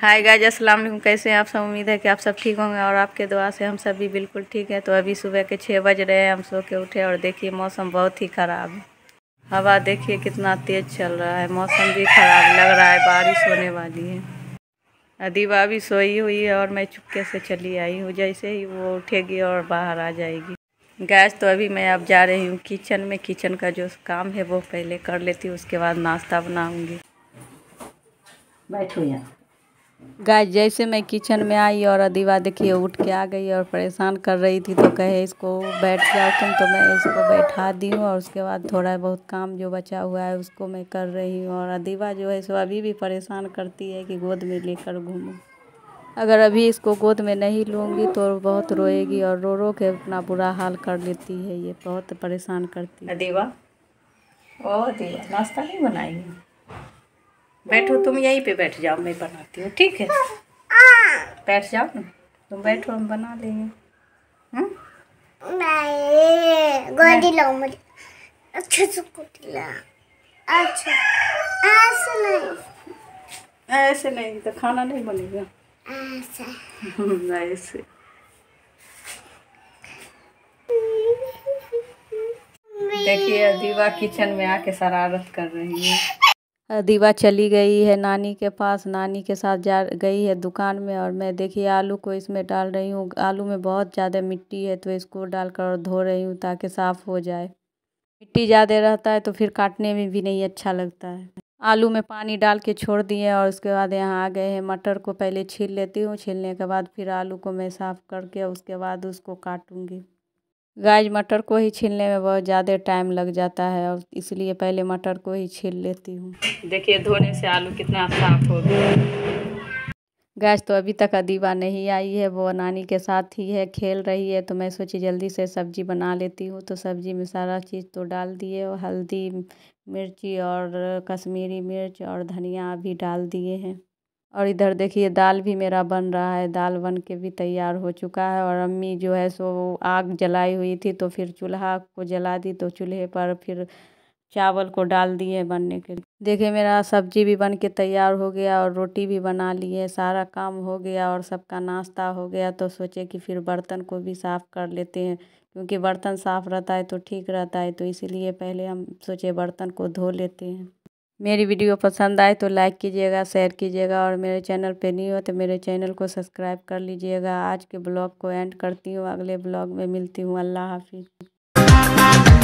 Hi guys अस्सलाम वालेकुम कैसे हैं आप सब उम्मीद है कि आप सब ठीक होंगे और आपके दुआ से हम सब भी बिल्कुल ठीक है तो अभी सुबह के छः बज रहे हैं हम सो के उठे और देखिए मौसम बहुत ही ख़राब है हवा देखिए कितना तेज़ चल रहा है मौसम भी ख़राब लग रहा है बारिश होने वाली है अदीबा भी सोई हुई है और मैं चुपके से चली आई हूँ जैसे ही वो उठेगी और बाहर आ जाएगी गैस तो अभी मैं अब जा रही हूँ किचन में किचन का जो काम है वो पहले कर लेती हूँ उसके बाद नाश्ता बनाऊँगी बैठो यहाँ गाय जैसे मैं किचन में आई और अधिवा देखिए उठ के आ गई और परेशान कर रही थी तो कहे इसको बैठ जाओ तुम तो मैं इसको बैठा दी हूँ और उसके बाद थोड़ा बहुत काम जो बचा हुआ है उसको मैं कर रही हूँ और अधिवा जो है सो अभी भी परेशान करती है कि गोद में लेकर घूमूं अगर अभी इसको गोद में नहीं लूँगी तो बहुत रोएगी और रो रो के अपना बुरा हाल कर लेती है ये बहुत परेशान करती है अदीवा ओ अधिवा नाश्ता नहीं बनाएगी बैठो तुम यहीं पे बैठ जाओ मैं बनाती हूँ ठीक है बैठ जाओ ना तुम बैठो हम बना लेंगे हम्म? गोदी लाओ मुझे अच्छा ला अच्छा ऐसे नहीं ऐसे नहीं तो खाना नहीं बनेगा ऐसे हम्म, ऐसे देखिए दीवा किचन में आके शरारत कर रही है दीवा चली गई है नानी के पास नानी के साथ जा गई है दुकान में और मैं देखिए आलू को इसमें डाल रही हूँ आलू में बहुत ज़्यादा मिट्टी है तो इसको डालकर और धो रही हूँ ताकि साफ़ हो जाए मिट्टी ज़्यादा रहता है तो फिर काटने में भी नहीं अच्छा लगता है आलू में पानी डाल के छोड़ दिए और उसके बाद यहाँ आ गए हैं मटर को पहले छील लेती हूँ छीलने के बाद फिर आलू को मैं साफ़ करके उसके बाद उसको काटूँगी गाय मटर को ही छीलने में बहुत ज़्यादा टाइम लग जाता है और इसलिए पहले मटर को ही छील लेती हूँ देखिए धोने से आलू कितना साफ हो गया गैस तो अभी तक अदीबा नहीं आई है वो नानी के साथ ही है खेल रही है तो मैं सोची जल्दी से सब्ज़ी बना लेती हूँ तो सब्ज़ी में सारा चीज़ तो डाल दिए और हल्दी मिर्ची और कश्मीरी मिर्च और धनिया भी डाल दिए हैं और इधर देखिए दाल भी मेरा बन रहा है दाल बन के भी तैयार हो चुका है और अम्मी जो है सो आग जलाई हुई थी तो फिर चूल्हा को जला दी तो चूल्हे पर फिर चावल को डाल दिए बनने के लिए देखिए मेरा सब्जी भी बन के तैयार हो गया और रोटी भी बना लिए सारा काम हो गया और सबका नाश्ता हो गया तो सोचे कि फिर बर्तन को भी साफ़ कर लेते हैं क्योंकि बर्तन साफ़ रहता है तो ठीक रहता है तो इसीलिए पहले हम सोचे बर्तन को धो लेते हैं मेरी वीडियो पसंद आए तो लाइक कीजिएगा शेयर कीजिएगा और मेरे चैनल पे नहीं हो तो मेरे चैनल को सब्सक्राइब कर लीजिएगा आज के ब्लॉग को एंड करती हूँ अगले ब्लॉग में मिलती हूँ अल्लाह हाफिज़